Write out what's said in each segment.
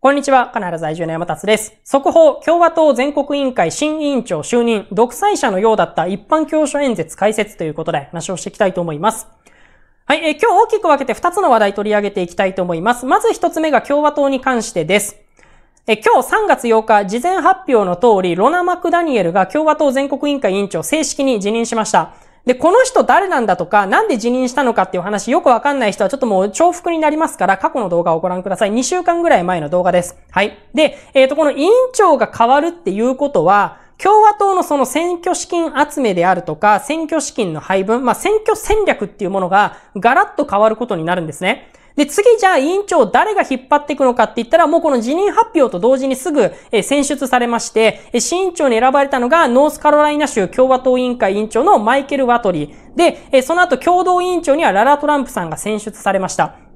こんにちは、必ず在住の山達です。速報、共和党全国委員会新委員長就任、独裁者のようだった一般教書演説解説ということで話をしていきたいと思います。はい、え今日大きく分けて2つの話題取り上げていきたいと思います。まず1つ目が共和党に関してです。え今日3月8日、事前発表の通り、ロナ・マクダニエルが共和党全国委員会委員長正式に辞任しました。で、この人誰なんだとか、なんで辞任したのかっていう話よくわかんない人はちょっともう重複になりますから、過去の動画をご覧ください。2週間ぐらい前の動画です。はい。で、えっ、ー、と、この委員長が変わるっていうことは、共和党のその選挙資金集めであるとか、選挙資金の配分、まあ、選挙戦略っていうものがガラッと変わることになるんですね。で、次じゃあ委員長誰が引っ張っていくのかって言ったら、もうこの辞任発表と同時にすぐ、え選出されまして、え新委員長に選ばれたのが、ノースカロライナ州共和党委員会委員長のマイケル・ワトリー。で、えその後共同委員長にはララ・トランプさんが選出されました。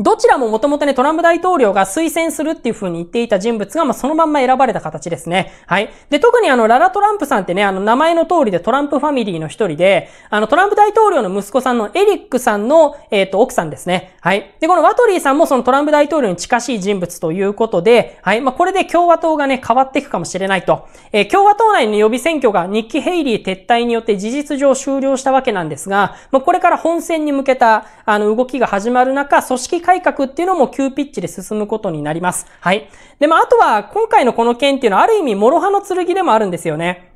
どちらももともとね、トランプ大統領が推薦するっていう風に言っていた人物が、まあ、そのまんま選ばれた形ですね。はい。で、特にあの、ララ・トランプさんってね、あの、名前の通りでトランプファミリーの一人で、あの、トランプ大統領の息子さんのエリックさんの、えっ、ー、と、奥さんですね。はい。で、このワトリーさんもそのトランプ大統領に近しい人物ということで、はい。まあ、これで共和党がね、変わっていくかもしれないと。えー、共和党内の予備選挙が日記ヘイリー撤退によって事実上終了したわけなんですが、まあ、これから本選に向けた、あの、動きが始まる中、組織改革っていうのも急ピッチで進むことになります。はい。で、まあ、あとは、今回のこの件っていうのはある意味、諸刃の剣でもあるんですよね。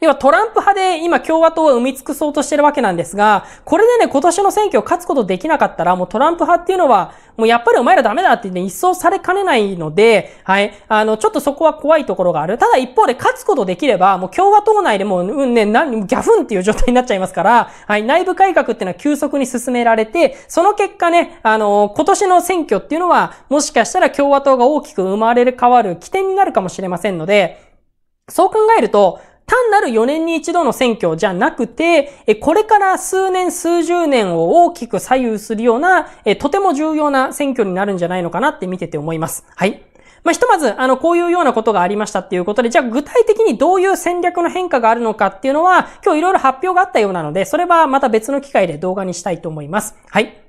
要はトランプ派で今共和党を生み尽くそうとしてるわけなんですが、これでね、今年の選挙を勝つことできなかったら、もうトランプ派っていうのは、もうやっぱりお前らダメだってね、一掃されかねないので、はい、あの、ちょっとそこは怖いところがある。ただ一方で勝つことできれば、もう共和党内でもう、うんね、な、ギャフンっていう状態になっちゃいますから、はい、内部改革っていうのは急速に進められて、その結果ね、あの、今年の選挙っていうのは、もしかしたら共和党が大きく生まれ変わる起点になるかもしれませんので、そう考えると、単なる4年に一度の選挙じゃなくて、これから数年、数十年を大きく左右するような、とても重要な選挙になるんじゃないのかなって見てて思います。はい。まあ、ひとまず、あの、こういうようなことがありましたっていうことで、じゃあ具体的にどういう戦略の変化があるのかっていうのは、今日いろいろ発表があったようなので、それはまた別の機会で動画にしたいと思います。はい。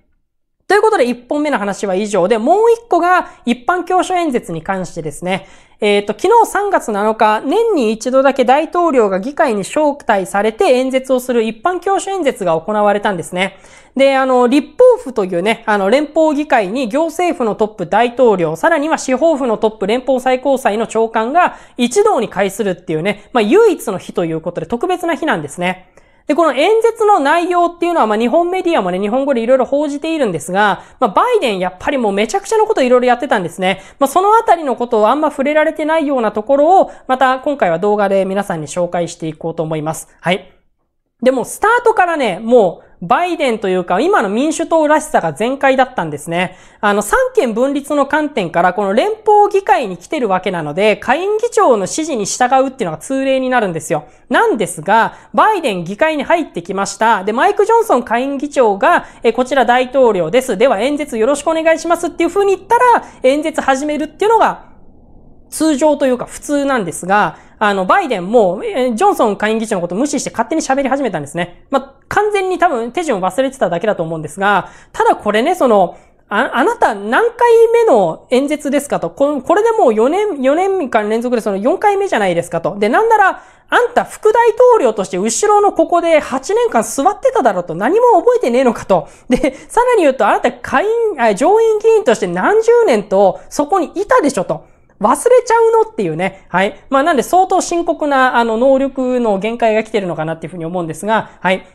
ということで、1本目の話は以上で、もう1個が一般教書演説に関してですね。えっ、ー、と、昨日3月7日、年に一度だけ大統領が議会に招待されて演説をする一般教書演説が行われたんですね。で、あの、立法府というね、あの、連邦議会に行政府のトップ大統領、さらには司法府のトップ連邦最高裁の長官が一堂に会するっていうね、まあ、唯一の日ということで特別な日なんですね。で、この演説の内容っていうのは、まあ、日本メディアもね、日本語でいろいろ報じているんですが、まあ、バイデンやっぱりもうめちゃくちゃのこといろいろやってたんですね。まあ、そのあたりのことをあんま触れられてないようなところを、また今回は動画で皆さんに紹介していこうと思います。はい。でも、スタートからね、もう、バイデンというか、今の民主党らしさが全開だったんですね。あの、三権分立の観点から、この連邦議会に来てるわけなので、下院議長の指示に従うっていうのが通例になるんですよ。なんですが、バイデン議会に入ってきました。で、マイク・ジョンソン下院議長が、え、こちら大統領です。では、演説よろしくお願いしますっていう風に言ったら、演説始めるっていうのが、通常というか普通なんですが、あの、バイデンも、ジョンソン下院議長のこと無視して勝手に喋り始めたんですね。まあ、完全に多分手順を忘れてただけだと思うんですが、ただこれね、その、あ、あなた何回目の演説ですかと。これでもう4年、4年間連続でその4回目じゃないですかと。で、なんなら、あんた副大統領として後ろのここで8年間座ってただろうと何も覚えてねえのかと。で、さらに言うとあなた会員、上院議員として何十年とそこにいたでしょと。忘れちゃうのっていうね。はい。まあなんで相当深刻なあの能力の限界が来てるのかなっていうふうに思うんですが、はい。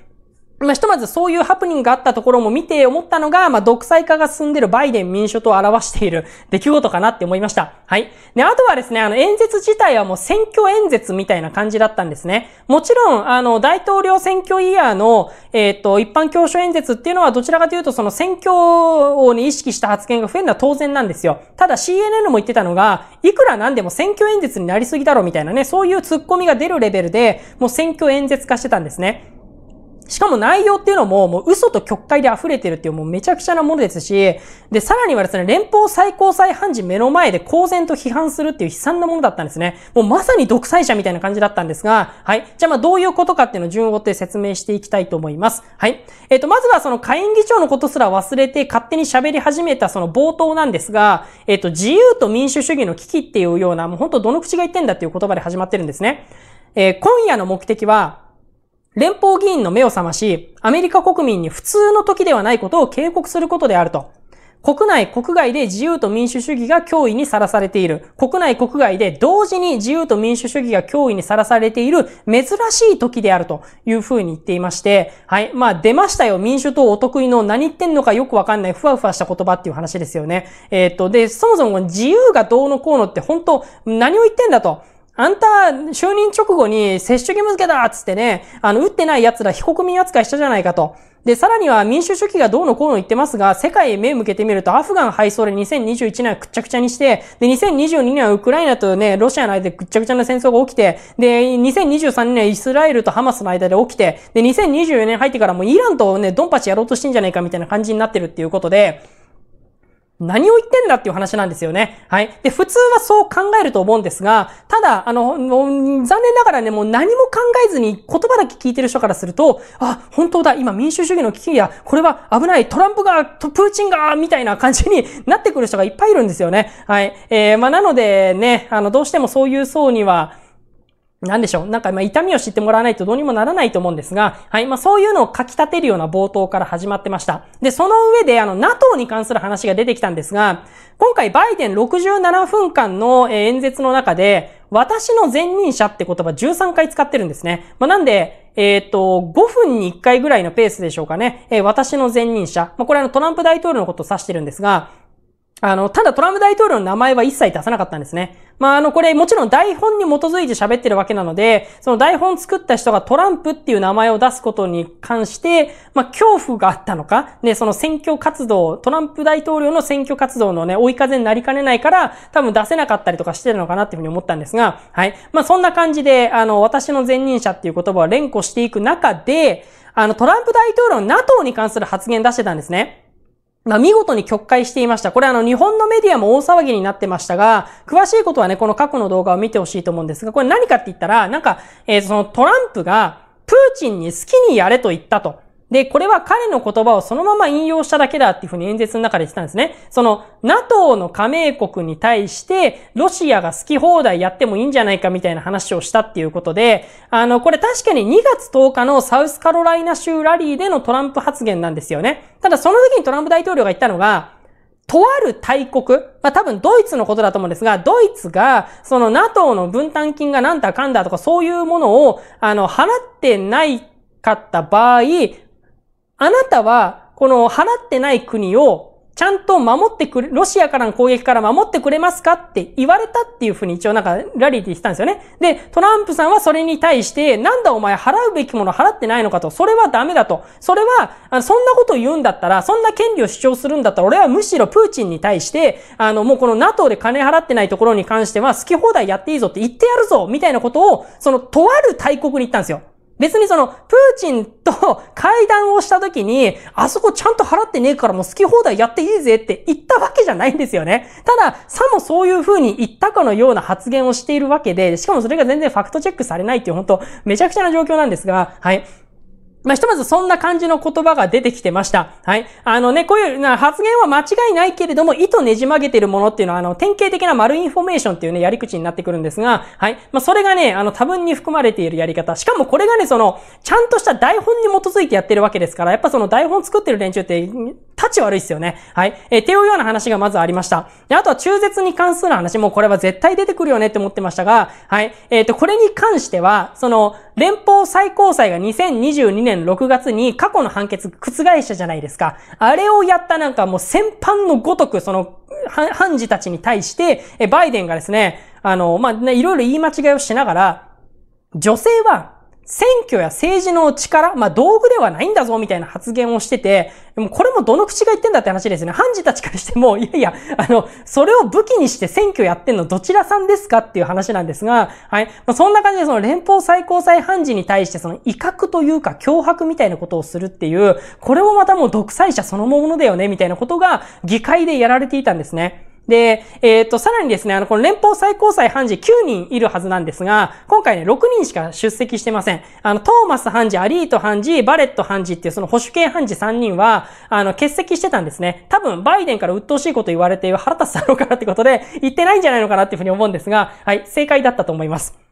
まあ、ひとまずそういうハプニングがあったところも見て思ったのが、まあ、独裁化が進んでるバイデン民主党を表している出来事かなって思いました。はい。で、あとはですね、あの、演説自体はもう選挙演説みたいな感じだったんですね。もちろん、あの、大統領選挙イヤーの、えー、っと、一般教書演説っていうのはどちらかというと、その選挙をに意識した発言が増えるのは当然なんですよ。ただ CNN も言ってたのが、いくらなんでも選挙演説になりすぎだろみたいなね、そういう突っ込みが出るレベルで、もう選挙演説化してたんですね。しかも内容っていうのも、もう嘘と曲解で溢れてるっていう、もうめちゃくちゃなものですし、で、さらにはですね、連邦最高裁判事目の前で公然と批判するっていう悲惨なものだったんですね。もうまさに独裁者みたいな感じだったんですが、はい。じゃあまあどういうことかっていうのを順を追って説明していきたいと思います。はい。えっ、ー、と、まずはその下院議長のことすら忘れて勝手に喋り始めたその冒頭なんですが、えっ、ー、と、自由と民主主義の危機っていうような、もう本当どの口が言ってんだっていう言葉で始まってるんですね。えー、今夜の目的は、連邦議員の目を覚まし、アメリカ国民に普通の時ではないことを警告することであると。国内、国外で自由と民主主義が脅威にさらされている。国内、国外で同時に自由と民主主義が脅威にさらされている珍しい時であるというふうに言っていまして、はい。まあ出ましたよ。民主党お得意の何言ってんのかよくわかんないふわふわした言葉っていう話ですよね。えー、っと、で、そもそも自由がどうのこうのって本当何を言ってんだと。あんた、就任直後に接種義務付けだっつってね、あの、打ってない奴ら非国民扱いしたじゃないかと。で、さらには民主主義がどうのこうの言ってますが、世界へ目向けてみると、アフガン敗走で2021年はくっちゃくちゃにして、で、2022年はウクライナとね、ロシアの間でくっちゃくちゃな戦争が起きて、で、2023年はイスラエルとハマスの間で起きて、で、2024年入ってからもイランとね、ドンパチやろうとしてんじゃないかみたいな感じになってるっていうことで、何を言ってんだっていう話なんですよね。はい。で、普通はそう考えると思うんですが、ただ、あの、残念ながらね、もう何も考えずに言葉だけ聞いてる人からすると、あ、本当だ、今民主主義の危機や、これは危ない、トランプが、プーチンが、みたいな感じになってくる人がいっぱいいるんですよね。はい。えー、まあ、なのでね、あの、どうしてもそういう層には、なんでしょうなんか、まあ、痛みを知ってもらわないとどうにもならないと思うんですが、はい、まあ、そういうのを書き立てるような冒頭から始まってました。で、その上で、あの、NATO に関する話が出てきたんですが、今回バイデン67分間の演説の中で、私の前任者って言葉13回使ってるんですね。まあ、なんで、えっ、ー、と、5分に1回ぐらいのペースでしょうかね。えー、私の前任者。まあ、これあのトランプ大統領のことを指してるんですが、あの、ただトランプ大統領の名前は一切出さなかったんですね。まあ、あの、これもちろん台本に基づいて喋ってるわけなので、その台本作った人がトランプっていう名前を出すことに関して、まあ、恐怖があったのか、ね、その選挙活動、トランプ大統領の選挙活動のね、追い風になりかねないから、多分出せなかったりとかしてるのかなっていうふうに思ったんですが、はい。まあ、そんな感じで、あの、私の前任者っていう言葉を連呼していく中で、あの、トランプ大統領の NATO に関する発言出してたんですね。まあ、見事に曲解していました。これあの日本のメディアも大騒ぎになってましたが、詳しいことはね、この過去の動画を見てほしいと思うんですが、これ何かって言ったら、なんか、えー、そのトランプが、プーチンに好きにやれと言ったと。で、これは彼の言葉をそのまま引用しただけだっていうふうに演説の中で言ってたんですね。その、NATO の加盟国に対して、ロシアが好き放題やってもいいんじゃないかみたいな話をしたっていうことで、あの、これ確かに2月10日のサウスカロライナ州ラリーでのトランプ発言なんですよね。ただその時にトランプ大統領が言ったのが、とある大国、まあ、多分ドイツのことだと思うんですが、ドイツが、その NATO の分担金がなんだかんだとかそういうものを、あの、払ってないかった場合、あなたは、この払ってない国を、ちゃんと守ってくれ、ロシアからの攻撃から守ってくれますかって言われたっていうふうに一応なんかラリーで言ってたんですよね。で、トランプさんはそれに対して、なんだお前払うべきもの払ってないのかと、それはダメだと。それは、あそんなこと言うんだったら、そんな権利を主張するんだったら、俺はむしろプーチンに対して、あの、もうこの NATO で金払ってないところに関しては、好き放題やっていいぞって言ってやるぞみたいなことを、その、とある大国に言ったんですよ。別にその、プーチンと会談をした時に、あそこちゃんと払ってねえからもう好き放題やっていいぜって言ったわけじゃないんですよね。ただ、さもそういう風に言ったかのような発言をしているわけで、しかもそれが全然ファクトチェックされないっていう本当めちゃくちゃな状況なんですが、はい。まあ、ひとまずそんな感じの言葉が出てきてました。はい。あのね、こういうな発言は間違いないけれども、意図ねじ曲げてるものっていうのは、あの、典型的な丸インフォメーションっていうね、やり口になってくるんですが、はい。まあ、それがね、あの、多分に含まれているやり方。しかもこれがね、その、ちゃんとした台本に基づいてやってるわけですから、やっぱその台本作ってる連中って、立ち悪いっすよね。はい。えー、ていうような話がまずありました。で、あとは中絶に関する話も、これは絶対出てくるよねって思ってましたが、はい。えっ、ー、と、これに関しては、その、連邦最高裁が2022年年6月に過去の判決覆したじゃないですか。あれをやったなんかもう先般のごとく、その、判事たちに対して、バイデンがですね、あの、まあ、ね、いろいろ言い間違いをしながら、女性は選挙や政治の力、まあ、道具ではないんだぞ、みたいな発言をしてて、でもこれもどの口が言ってんだって話ですね。判事たちからしても、いやいや、あの、それを武器にして選挙やってんのどちらさんですかっていう話なんですが、はい。まあ、そんな感じでその連邦最高裁判事に対してその威嚇というか脅迫みたいなことをするっていう、これもまたもう独裁者そのものだよね、みたいなことが議会でやられていたんですね。で、えっ、ー、と、さらにですね、あの、この連邦最高裁判事9人いるはずなんですが、今回ね、6人しか出席してません。あの、トーマス判事、アリート判事、バレット判事っていうその保守系判事3人は、あの、欠席してたんですね。多分、バイデンから鬱陶しいこと言われて腹立つだろうからってことで、言ってないんじゃないのかなっていうふうに思うんですが、はい、正解だったと思います。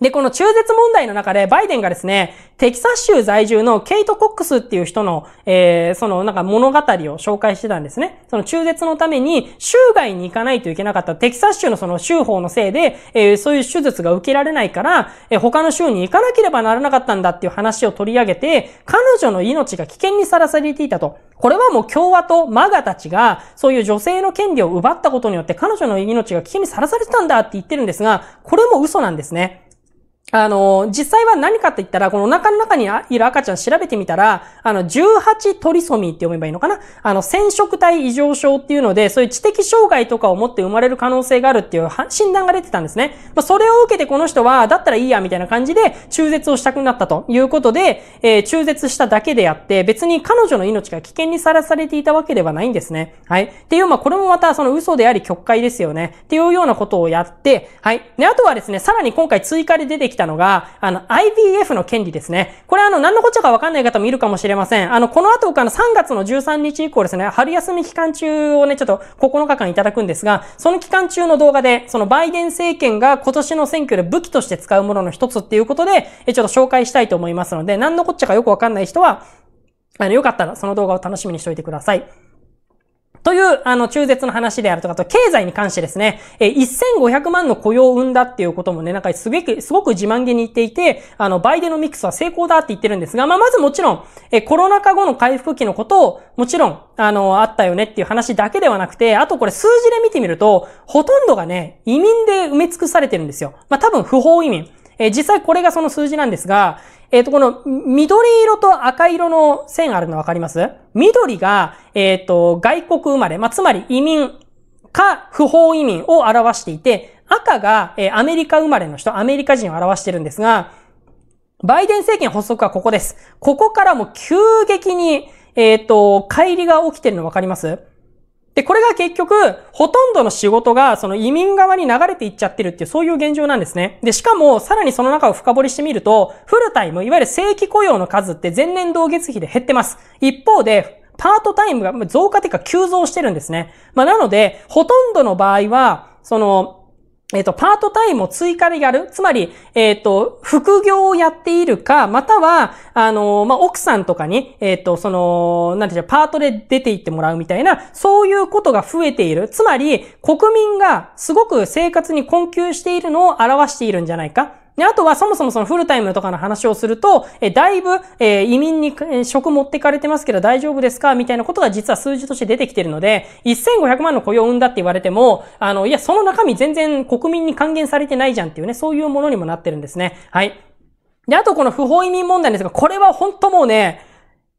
で、この中絶問題の中で、バイデンがですね、テキサス州在住のケイト・コックスっていう人の、えー、そのなんか物語を紹介してたんですね。その中絶のために、州外に行かないといけなかった。テキサス州のその州法のせいで、えー、そういう手術が受けられないから、えー、他の州に行かなければならなかったんだっていう話を取り上げて、彼女の命が危険にさらされていたと。これはもう共和党、マガたちが、そういう女性の権利を奪ったことによって彼女の命が危険にさらされてたんだって言ってるんですが、これも嘘なんですね。あの、実際は何かって言ったら、このお腹の中にいる赤ちゃん調べてみたら、あの、18トリソミーって読めばいいのかなあの、染色体異常症っていうので、そういう知的障害とかを持って生まれる可能性があるっていう診断が出てたんですね。まあ、それを受けてこの人は、だったらいいや、みたいな感じで、中絶をしたくなったということで、えー、中絶しただけであって、別に彼女の命が危険にさらされていたわけではないんですね。はい。っていう、まあ、これもまた、その嘘であり、曲解ですよね。っていうようなことをやって、はい。で、あとはですね、さらに今回追加で出てきたたのが、あの、IBF の権利ですね。これあの、何のこっちゃかわかんない方もいるかもしれません。あの、この後、あの、3月の13日以降ですね、春休み期間中をね、ちょっと9日間いただくんですが、その期間中の動画で、そのバイデン政権が今年の選挙で武器として使うものの一つっていうことで、ちょっと紹介したいと思いますので、何のこっちゃかよくわかんない人は、あの、よかったらその動画を楽しみにしておいてください。という、あの、中絶の話であるとか、と、経済に関してですね、えー、1500万の雇用を生んだっていうこともね、なんかすげく、すごく自慢げに言っていて、あの、バイデノミクスは成功だって言ってるんですが、まあ、まずもちろん、えー、コロナ禍後の回復期のことを、もちろん、あの、あったよねっていう話だけではなくて、あとこれ数字で見てみると、ほとんどがね、移民で埋め尽くされてるんですよ。まあ、多分不法移民。えー、実際これがその数字なんですが、えっ、ー、と、この緑色と赤色の線あるのわかります緑が、えっ、ー、と、外国生まれ、まあ、つまり移民か不法移民を表していて、赤が、えー、アメリカ生まれの人、アメリカ人を表してるんですが、バイデン政権発足はここです。ここからも急激に、えっ、と、乖離が起きてるのわかりますで、これが結局、ほとんどの仕事が、その移民側に流れていっちゃってるっていう、そういう現状なんですね。で、しかも、さらにその中を深掘りしてみると、フルタイム、いわゆる正規雇用の数って前年同月比で減ってます。一方で、パートタイムが増加というか急増してるんですね。まあ、なので、ほとんどの場合は、その、えっと、パートタイムを追加でやる。つまり、えっと、副業をやっているか、または、あの、ま奥さんとかに、えっと、その、なんていうの、パートで出て行ってもらうみたいな、そういうことが増えている。つまり、国民がすごく生活に困窮しているのを表しているんじゃないか。で、あとはそもそもそのフルタイムとかの話をすると、えだいぶ、え移民に職持ってかれてますけど大丈夫ですかみたいなことが実は数字として出てきてるので、1500万の雇用を生んだって言われても、あの、いや、その中身全然国民に還元されてないじゃんっていうね、そういうものにもなってるんですね。はい。で、あとこの不法移民問題ですが、これは本当もうね、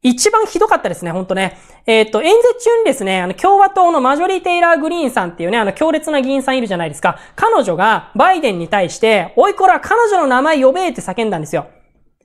一番ひどかったですね、ほんとね。えっ、ー、と、演説中にですね、あの、共和党のマジョリー・テイラー・グリーンさんっていうね、あの、強烈な議員さんいるじゃないですか。彼女が、バイデンに対して、おいこら、彼女の名前呼べって叫んだんですよ。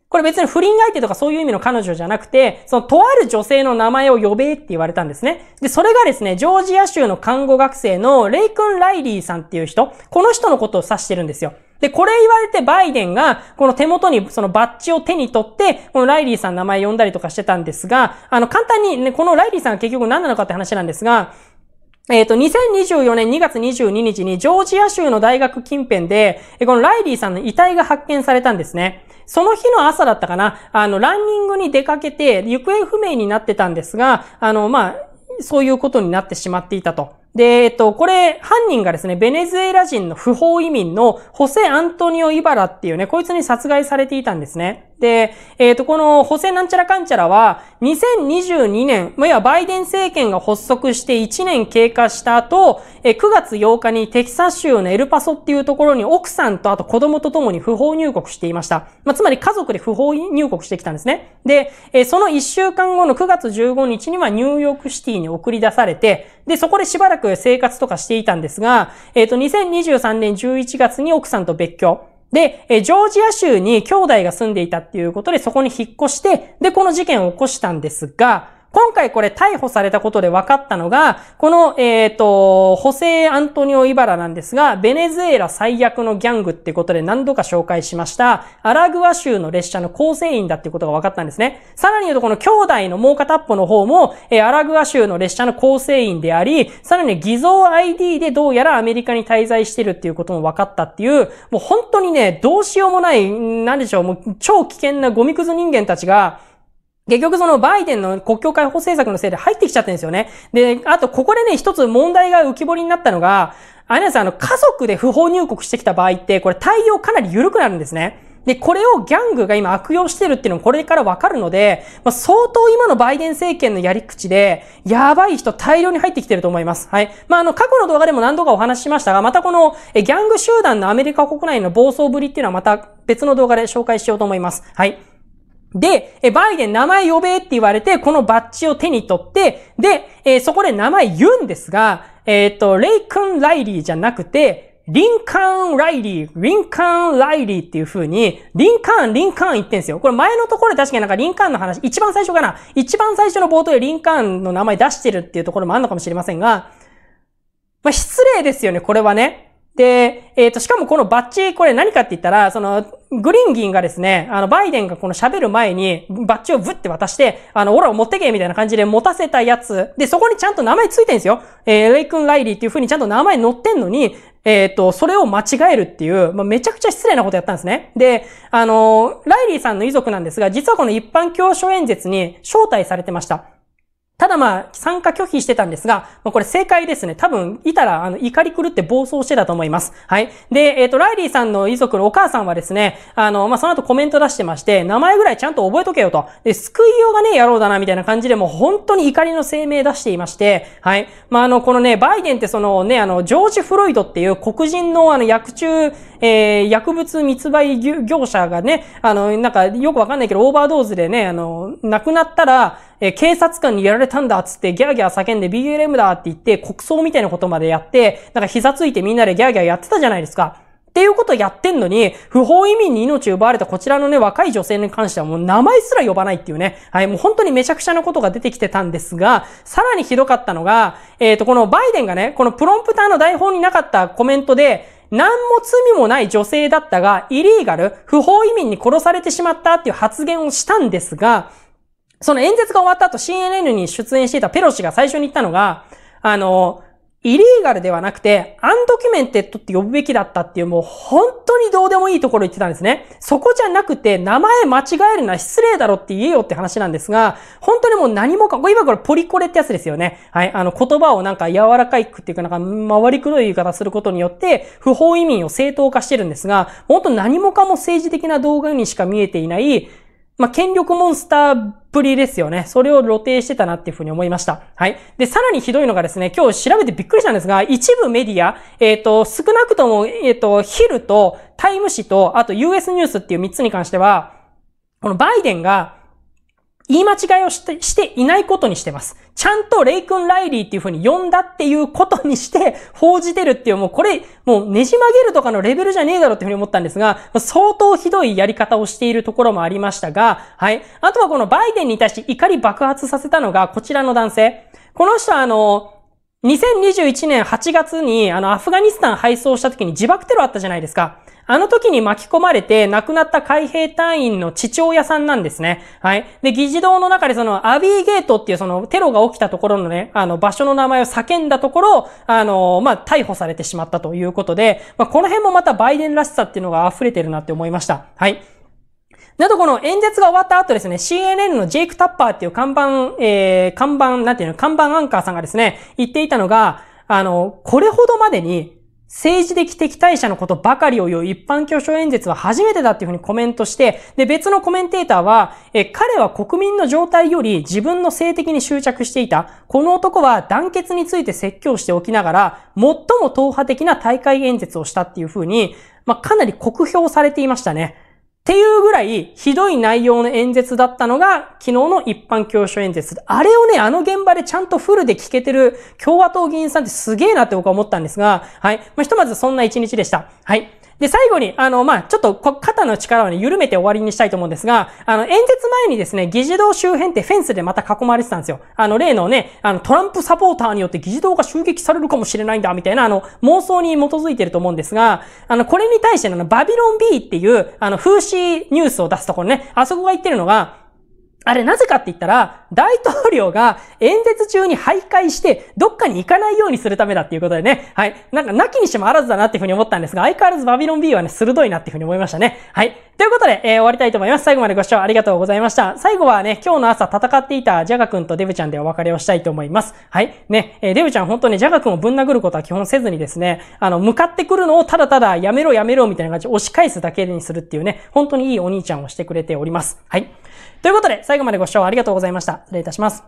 これ別に不倫相手とかそういう意味の彼女じゃなくて、そのとある女性の名前を呼べって言われたんですね。で、それがですね、ジョージア州の看護学生のレイクン・ライリーさんっていう人、この人のことを指してるんですよ。で、これ言われてバイデンが、この手元にそのバッジを手に取って、このライリーさん名前呼んだりとかしてたんですが、あの、簡単にね、このライリーさんが結局何なのかって話なんですが、えっ、ー、と、2024年2月22日にジョージア州の大学近辺で、このライリーさんの遺体が発見されたんですね。その日の朝だったかな、あの、ランニングに出かけて、行方不明になってたんですが、あの、まあ、そういうことになってしまっていたと。で、えっと、これ、犯人がですね、ベネズエラ人の不法移民のホセ・アントニオ・イバラっていうね、こいつに殺害されていたんですね。で、えっ、と、このホセ・なんちゃらかんちゃらは、2022年、まいわバイデン政権が発足して1年経過した後、え9月8日にテキサス州のエルパソっていうところに奥さんとあと子供と共に不法入国していました。まあ、つまり家族で不法入国してきたんですね。で、えその1週間後の9月15日にはニューヨークシティに送り出されて、で、そこでしばらく生活とかしていたんですが、えっ、ー、と、2023年11月に奥さんと別居。で、えジョージア州に兄弟が住んでいたっていうことで、そこに引っ越して、で、この事件を起こしたんですが、今回これ逮捕されたことで分かったのが、この、えっ、ー、と、ホセアントニオ・イバラなんですが、ベネズエラ最悪のギャングってことで何度か紹介しました、アラグア州の列車の構成員だってことが分かったんですね。さらに言うとこの兄弟のもう片っぽの方も、えー、アラグア州の列車の構成員であり、さらに偽造 ID でどうやらアメリカに滞在してるっていうことも分かったっていう、もう本当にね、どうしようもない、なんでしょう、もう超危険なゴミクズ人間たちが、結局そのバイデンの国境解放政策のせいで入ってきちゃってるんですよね。で、あとここでね、一つ問題が浮き彫りになったのが、あれなんですあの、家族で不法入国してきた場合って、これ対応かなり緩くなるんですね。で、これをギャングが今悪用してるっていうのもこれからわかるので、まあ、相当今のバイデン政権のやり口で、やばい人大量に入ってきてると思います。はい。まあ、あの、過去の動画でも何度かお話ししましたが、またこの、え、ギャング集団のアメリカ国内の暴走ぶりっていうのはまた別の動画で紹介しようと思います。はい。で、え、バイデン名前呼べって言われて、このバッジを手に取って、で、えそこで名前言うんですが、えっ、ー、と、レイン・ライリーじゃなくて、リンカーン・ライリー、リンカーン・ライリーっていう風に、リンカーン、リンカーン言ってんすよ。これ前のところで確かになんかリンカーンの話、一番最初かな一番最初の冒頭でリンカーンの名前出してるっていうところもあるのかもしれませんが、まあ、失礼ですよね、これはね。で、えっ、ー、と、しかもこのバッチ、これ何かって言ったら、その、グリーン議員がですね、あの、バイデンがこの喋る前に、バッチをブって渡して、あの、オラを持ってけみたいな感じで持たせたやつ。で、そこにちゃんと名前ついてるんですよ。えー、レイ君ライリーっていう風にちゃんと名前載ってんのに、えっ、ー、と、それを間違えるっていう、まあ、めちゃくちゃ失礼なことやったんですね。で、あの、ライリーさんの遺族なんですが、実はこの一般教書演説に招待されてました。ただまあ、参加拒否してたんですが、まあ、これ正解ですね。多分、いたら、あの、怒り狂って暴走してたと思います。はい。で、えっ、ー、と、ライリーさんの遺族のお母さんはですね、あの、まあ、その後コメント出してまして、名前ぐらいちゃんと覚えとけよと。で、救いようがねえ野郎だな、みたいな感じでもう本当に怒りの声明出していまして、はい。まあ、あの、このね、バイデンってそのね、あの、ジョージ・フロイドっていう黒人のあの、薬中、えー、薬物密売業者がね、あの、なんかよくわかんないけど、オーバードーズでね、あの、亡くなったら、え警察官にやられたんだっつって、ギャーギャー叫んで BLM だって言って、国葬みたいなことまでやって、なんか膝ついてみんなでギャーギャーやってたじゃないですか。っていうことやってんのに、不法移民に命を奪われたこちらのね、若い女性に関してはもう名前すら呼ばないっていうね。はい、もう本当にめちゃくちゃなことが出てきてたんですが、さらにひどかったのが、えっ、ー、と、このバイデンがね、このプロンプターの台本になかったコメントで、何も罪もない女性だったが、イリーガル、不法移民に殺されてしまったっていう発言をしたんですが、その演説が終わった後 CNN に出演していたペロシが最初に言ったのが、あの、イリーガルではなくて、アンドキュメンテッドって呼ぶべきだったっていう、もう本当にどうでもいいところ言ってたんですね。そこじゃなくて、名前間違えるのは失礼だろって言えよって話なんですが、本当にもう何もか、今これポリコレってやつですよね。はい、あの言葉をなんか柔らかいくっていうかなんか回りくどい言い方することによって、不法移民を正当化してるんですが、本当何もかも政治的な動画にしか見えていない、まあ、権力モンスターぶりですよね。それを露呈してたなっていうふうに思いました。はい。で、さらにひどいのがですね、今日調べてびっくりしたんですが、一部メディア、えっ、ー、と、少なくとも、えっ、ー、と、ヒルと、タイム誌と、あと US ニュースっていう3つに関しては、このバイデンが、言い間違いをしてしていないことにしてます。ちゃんとレイ君ライリーっていう風に呼んだっていうことにして 報じてるっていう、もうこれ、もうねじ曲げるとかのレベルじゃねえだろっていう風に思ったんですが、相当ひどいやり方をしているところもありましたが、はい。あとはこのバイデンに対して怒り爆発させたのがこちらの男性。この人はあの、2021年8月にあの、アフガニスタン配送した時に自爆テロあったじゃないですか。あの時に巻き込まれて亡くなった海兵隊員の父親さんなんですね。はい。で、議事堂の中でそのアビーゲートっていうそのテロが起きたところのね、あの場所の名前を叫んだところ、あの、まあ、逮捕されてしまったということで、まあ、この辺もまたバイデンらしさっていうのが溢れてるなって思いました。はい。なとこの演説が終わった後ですね、CNN のジェイク・タッパーっていう看板、えー、看板、なんていうの、看板アンカーさんがですね、言っていたのが、あの、これほどまでに政治的敵対者のことばかりを言う一般教書演説は初めてだっていうふうにコメントして、で、別のコメンテーターは、え、彼は国民の状態より自分の性的に執着していた。この男は団結について説教しておきながら、最も党派的な大会演説をしたっていうふうに、まあ、かなり酷評されていましたね。っていうぐらいひどい内容の演説だったのが昨日の一般教書演説あれをね、あの現場でちゃんとフルで聞けてる共和党議員さんってすげえなって僕は思ったんですが、はい。まあ、ひとまずそんな一日でした。はい。で、最後に、あの、まあ、ちょっと肩の力をね、緩めて終わりにしたいと思うんですが、あの、演説前にですね、議事堂周辺ってフェンスでまた囲まれてたんですよ。あの、例のね、あの、トランプサポーターによって議事堂が襲撃されるかもしれないんだ、みたいな、あの、妄想に基づいてると思うんですが、あの、これに対しての、バビロン B っていう、あの、風刺ニュースを出すところね、あそこが言ってるのが、あれなぜかって言ったら、大統領が演説中に徘徊して、どっかに行かないようにするためだっていうことでね。はい。なんか、なきにしてもあらずだなっていうふうに思ったんですが、相変わらずバビロン B はね、鋭いなっていうふうに思いましたね。はい。ということで、えー、終わりたいと思います。最後までご視聴ありがとうございました。最後はね、今日の朝戦っていたジャガ君とデブちゃんでお別れをしたいと思います。はい。ね、えー、デブちゃん本当にジャガ君をぶん殴ることは基本せずにですね、あの、向かってくるのをただただやめろやめろみたいな感じで押し返すだけにするっていうね、本当にいいお兄ちゃんをしてくれております。はい。ということで、最後までご視聴ありがとうございました。失礼いたします。